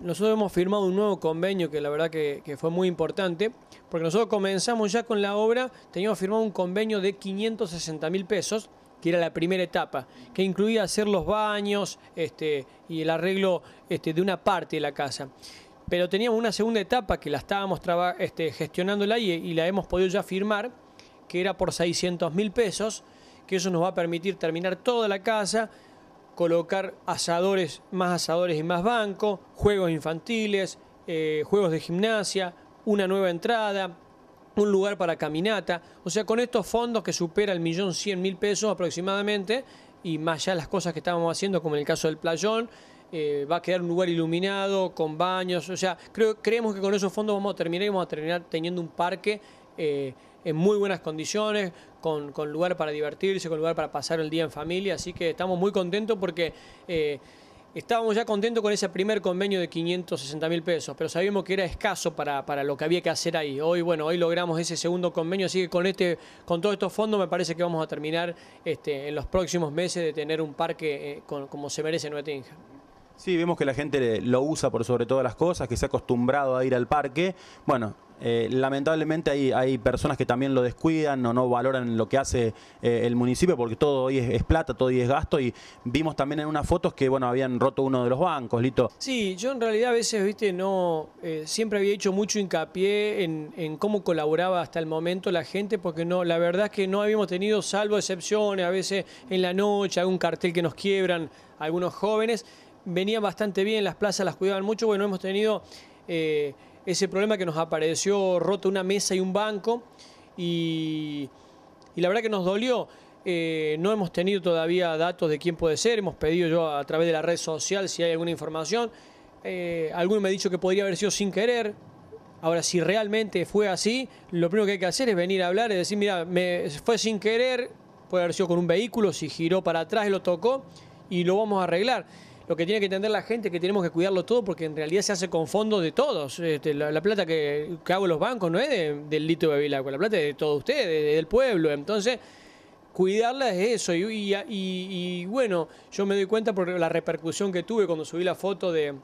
Nosotros hemos firmado un nuevo convenio que la verdad que, fue muy importante, porque nosotros comenzamos ya con la obra, teníamos firmado un convenio de 560 mil pesos, que era la primera etapa, que incluía hacer los baños este, y el arreglo este, de una parte de la casa. Pero teníamos una segunda etapa que la estábamos este, gestionando el y, y la hemos podido ya firmar, que era por 600 mil pesos, que eso nos va a permitir terminar toda la casa, colocar asadores, más asadores y más banco, juegos infantiles, eh, juegos de gimnasia, una nueva entrada, un lugar para caminata. O sea, con estos fondos que supera el millón cien mil pesos aproximadamente, y más de las cosas que estábamos haciendo, como en el caso del playón, eh, va a quedar un lugar iluminado, con baños. O sea, creo, creemos que con esos fondos vamos a terminar y vamos a terminar teniendo un parque eh, en muy buenas condiciones, con, lugar para divertirse, con lugar para pasar el día en familia. Así que estamos muy contentos porque eh, estábamos ya contentos con ese primer convenio de 560 mil pesos, pero sabíamos que era escaso para, para, lo que había que hacer ahí. Hoy, bueno, hoy logramos ese segundo convenio, así que con este, con todos estos fondos me parece que vamos a terminar este, en los próximos meses de tener un parque eh, como se merece en Nuetinja. Sí, vemos que la gente lo usa por sobre todas las cosas, que se ha acostumbrado a ir al parque. Bueno, eh, lamentablemente hay, hay, personas que también lo descuidan o no valoran lo que hace eh, el municipio porque todo hoy es, plata, todo hoy es gasto y vimos también en unas fotos que bueno habían roto uno de los bancos, Lito. Sí, yo en realidad a veces, viste, no eh, siempre había hecho mucho hincapié en, cómo colaboraba hasta el momento la gente porque no, la verdad es que no habíamos tenido salvo excepciones, a veces en la noche algún cartel que nos quiebran algunos jóvenes, venían bastante bien, las plazas las cuidaban mucho, bueno, hemos tenido ese problema que nos apareció roto una mesa y un banco y, la verdad que nos dolió. Eh, no hemos tenido todavía datos de quién puede ser, hemos pedido yo a través de la red social si hay alguna información. Eh, alguno me ha dicho que podría haber sido sin querer. Ahora, si realmente fue así, lo primero que hay que hacer es venir a hablar, y decir, mira, me fue sin querer, puede haber sido con un vehículo, si giró para atrás y lo tocó, y lo vamos a arreglar lo que tiene que entender la gente es que tenemos que cuidarlo todo porque en realidad se hace con fondos de todos. Este, la, plata que, que, hago los bancos no es del litro de Babilaco, la plata es de todos ustedes, del pueblo. Entonces, cuidarla es eso. Y, y bueno, yo me doy cuenta por la repercusión que tuve cuando subí la foto de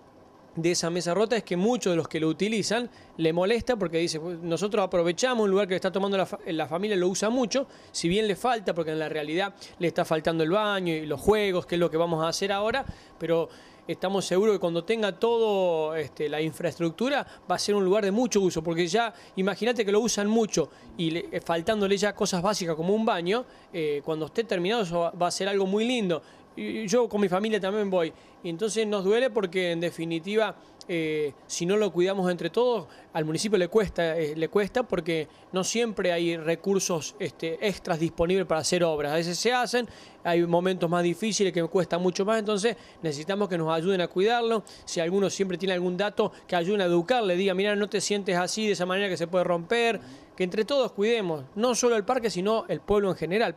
de esa mesa rota es que muchos de los que lo utilizan le molesta porque dice, pues, nosotros aprovechamos un lugar que está tomando la, la, familia, lo usa mucho, si bien le falta, porque en la realidad le está faltando el baño y los juegos, que es lo que vamos a hacer ahora, pero estamos seguros que cuando tenga todo este, la infraestructura va a ser un lugar de mucho uso, porque ya imagínate que lo usan mucho y eh, faltándole ya cosas básicas como un baño, eh, cuando esté terminado eso va a ser algo muy lindo yo con mi familia también voy. Y entonces nos duele porque en definitiva, eh, si no lo cuidamos entre todos, al municipio le cuesta, eh, le cuesta porque no siempre hay recursos este, extras disponibles para hacer obras. A veces se hacen, hay momentos más difíciles que me cuesta mucho más, entonces necesitamos que nos ayuden a cuidarlo. Si alguno siempre tiene algún dato, que ayuden a educarle, diga, mira, no te sientes así, de esa manera que se puede romper. Que entre todos cuidemos, no solo el parque, sino el pueblo en general.